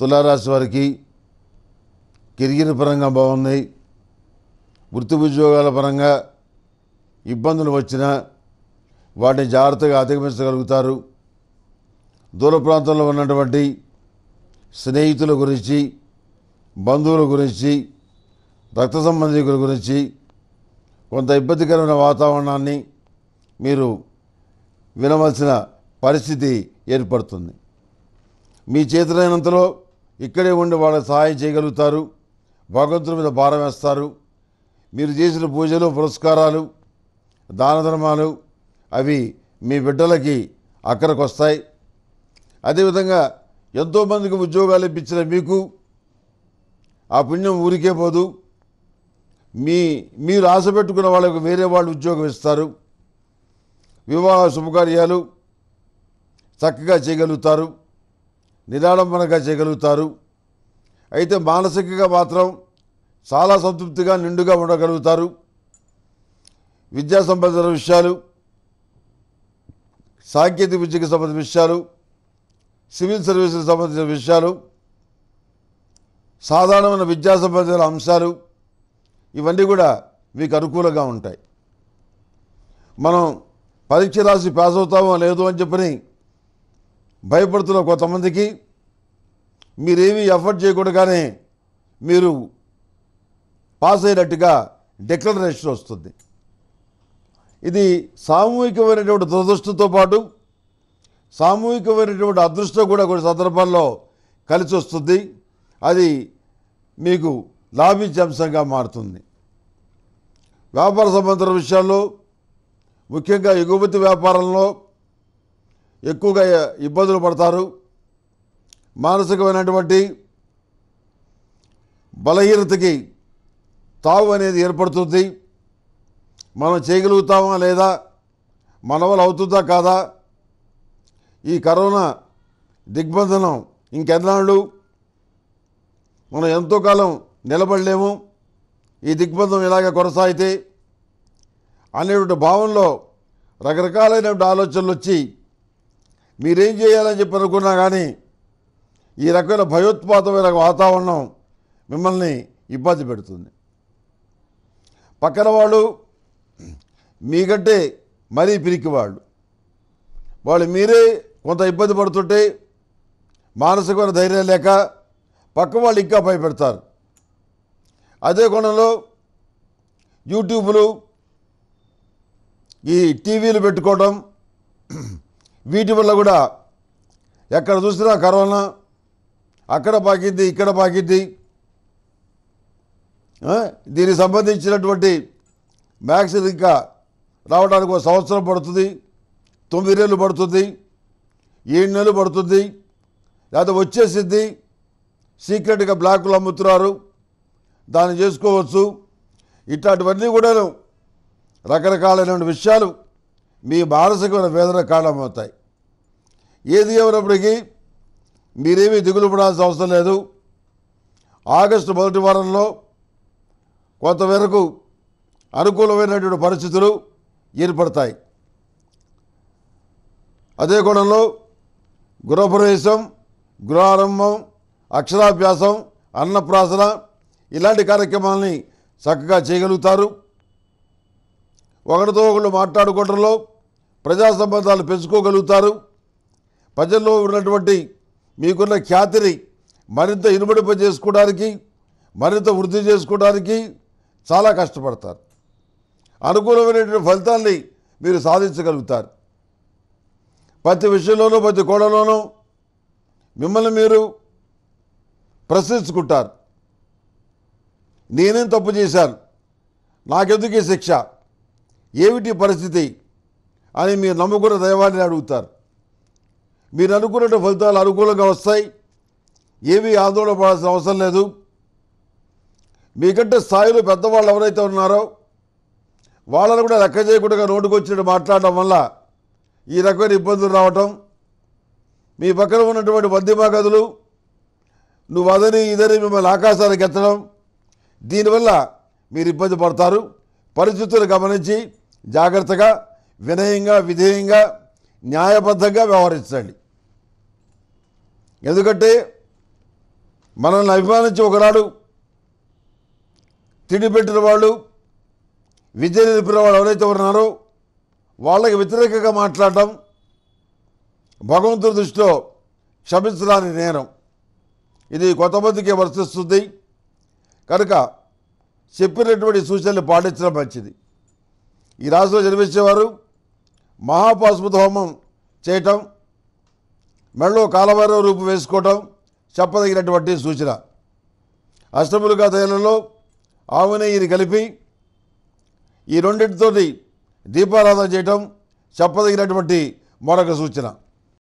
తులారాశి వారికి కెరియర్ పరంగా బాగున్నాయి వృత్తి ఉద్యోగాల పరంగా ఇబ్బందులు వచ్చినా వాటిని జాగ్రత్తగా అధిగమించగలుగుతారు దూర ప్రాంతంలో ఉన్నటువంటి స్నేహితుల గురించి బంధువుల గురించి రక్త సంబంధికుల గురించి కొంత ఇబ్బందికరమైన వాతావరణాన్ని మీరు వినవలసిన పరిస్థితి ఏర్పడుతుంది మీ చేతులైనంతలో ఇక్కడే ఉండి వాళ్ళకి సహాయం చేయగలుగుతారు భగవంతుడి మీద భారం వేస్తారు మీరు చేసిన పూజలు పురస్కారాలు దాన ధర్మాలు అవి మీ బిడ్డలకి అక్కడికి వస్తాయి అదేవిధంగా ఎంతోమందికి ఉద్యోగాలు ఇప్పించిన మీకు ఆ పుణ్యం ఊరికే పోదు మీ మీరు ఆశ పెట్టుకున్న వాళ్ళకు వేరే వాళ్ళు ఉద్యోగం ఇస్తారు వివాహ శుభకార్యాలు చక్కగా చేయగలుగుతారు నిదానంబనంగా చేయగలుగుతారు అయితే మానసికంగా మాత్రం చాలా సంతృప్తిగా నిండుగా ఉండగలుగుతారు విద్యా సంబంధించిన విషయాలు సాంకేతిక విద్యకు సంబంధించిన విషయాలు సివిల్ సర్వీసులకు సంబంధించిన విషయాలు సాధారణమైన విద్యా సంబంధించిన అంశాలు ఇవన్నీ కూడా మీకు అనుకూలంగా ఉంటాయి మనం పరీక్ష రాసి పాస్ అవుతామో లేదో అని చెప్పని భయపడుతున్న కొంతమందికి మీరేమీ ఎఫర్ట్ చేయకూడగానే మీరు పాస్ అయినట్టుగా డిక్లరేషన్ వస్తుంది ఇది సామూహికమైనటువంటి దురదృష్టంతో పాటు సామూహికమైనటువంటి అదృష్టం కూడా కొన్ని సందర్భాల్లో కలిసి వస్తుంది అది మీకు అంశంగా మారుతుంది వ్యాపార సంబంధ విషయాల్లో ముఖ్యంగా ఎగుమతి వ్యాపారంలో ఎక్కువగా ఇబ్బందులు పడతారు మానసికమైనటువంటి బలహీనతకి తావు అనేది ఏర్పడుతుంది మనం చేయగలుగుతామా లేదా మనవలు అవుతుందా కాదా ఈ కరోనా దిగ్బంధనం ఇంకెన్నాళ్ళు మనం ఎంతో కాలం నిలబడలేము ఈ దిగ్బంధం ఇలాగ కొనసాగితే అనేటువంటి భావంలో రకరకాలైనటువంటి ఆలోచనలు వచ్చి మీరేం చేయాలని చెప్పి అనుకున్నా కానీ ఈ రకమైన భయోత్పాతమైన వాతావరణం మిమ్మల్ని ఇబ్బంది పెడుతుంది పక్కన వాళ్ళు మీకంటే మరీ పిరికి వాళ్ళు వాళ్ళు మీరే కొంత ఇబ్బంది పడుతుంటే మానసికమైన ధైర్యం లేక పక్క వాళ్ళు ఇంకా భయపెడతారు అదే కోణంలో యూట్యూబ్లు ఈ టీవీలు పెట్టుకోవడం వీటి వల్ల కూడా ఎక్కడ చూసినా కరోనా అక్కడ పాకిద్ది ఇక్కడ పాకిద్ది దీనికి సంబంధించినటువంటి వ్యాక్సిన్ ఇంకా రావడానికి ఒక సంవత్సరం పడుతుంది తొమ్మిది నెలలు పడుతుంది ఏడు నెలలు పడుతుంది లేదా వచ్చేసింది సీక్రెట్గా బ్లాకులు అమ్ముతున్నారు దాన్ని చేసుకోవచ్చు ఇట్లాంటివన్నీ కూడాను రకరకాలైన విషయాలు మీ మానసికమైన వేదన కారణమవుతాయి ఏది ఏమైనప్పటికీ మీరేమీ దిగులు పడాల్సిన అవసరం లేదు ఆగస్టు మొదటి వారంలో కొంతవరకు అనుకూలమైనటువంటి పరిస్థితులు ఏర్పడతాయి అదే కోణంలో గృహప్రవేశం గృహారంభం అక్షరాభ్యాసం అన్నప్రాసన ఇలాంటి కార్యక్రమాలని చక్కగా చేయగలుగుతారు ఒకరితో ఒకళ్ళు మాట్లాడుకోవడంలో ప్రజా సంబంధాలు పెంచుకోగలుగుతారు ప్రజల్లో ఉన్నటువంటి మీకున్న ఖ్యాతిని మరింత ఇనుమడింప చేసుకోవడానికి మరింత వృద్ధి చేసుకోవడానికి చాలా కష్టపడతారు అనుకూలమైనటువంటి ఫలితాల్ని మీరు సాధించగలుగుతారు ప్రతి విషయంలోనూ ప్రతి కోణంలోనూ మిమ్మల్ని మీరు ప్రశ్నించుకుంటారు నేనేం తప్పు చేశాను నాకెందుకు ఈ శిక్ష ఏమిటి పరిస్థితి అని మీరు నమ్ముకున్న దైవాన్ని అడుగుతారు మీరు అనుకున్న ఫలితాలు అనుకూలంగా వస్తాయి ఏమీ ఆందోళన పడాల్సిన అవసరం లేదు మీకంటే స్థాయిలో పెద్దవాళ్ళు ఎవరైతే ఉన్నారో వాళ్ళని కూడా లెక్క చేయకుండా నోటుకొచ్చినట్టు మాట్లాడడం వల్ల ఈ రకమైన ఇబ్బందులు రావటం మీ పక్కన ఉన్నటువంటి గదులు నువ్వు అదని ఇదని మిమ్మల్ని ఆకాశానికి ఎత్తడం దీనివల్ల మీరు ఇబ్బంది పడతారు పరిస్థితులు గమనించి జాగ్రత్తగా వినయంగా విధేయంగా న్యాయబద్ధంగా వ్యవహరించండి ఎందుకంటే మనల్ని అభిమానించి ఒకనాడు తిండి పెట్టిన వాళ్ళు విద్య నిలిపిన వాళ్ళు ఎవరైతే ఉన్నారో వాళ్ళకి వ్యతిరేకంగా మాట్లాడటం భగవంతుడి దృష్టిలో క్షమించడానికి నేరం ఇది కొంతమందికి వర్తిస్తుంది కనుక చెప్పినటువంటి సూచనలు పాటించడం మంచిది ఈ రాశిలో జన్మించేవారు మహాపాసుపత హోమం చేయటం మెడలో కాలవర రూపు వేసుకోవటం చెప్పదగినటువంటి సూచన అష్టములుగా తయారులలో ఆవు నెయ్యిని కలిపి ఈ రెండింటితోటి దీపారాధన చేయటం చెప్పదగినటువంటి మరొక సూచన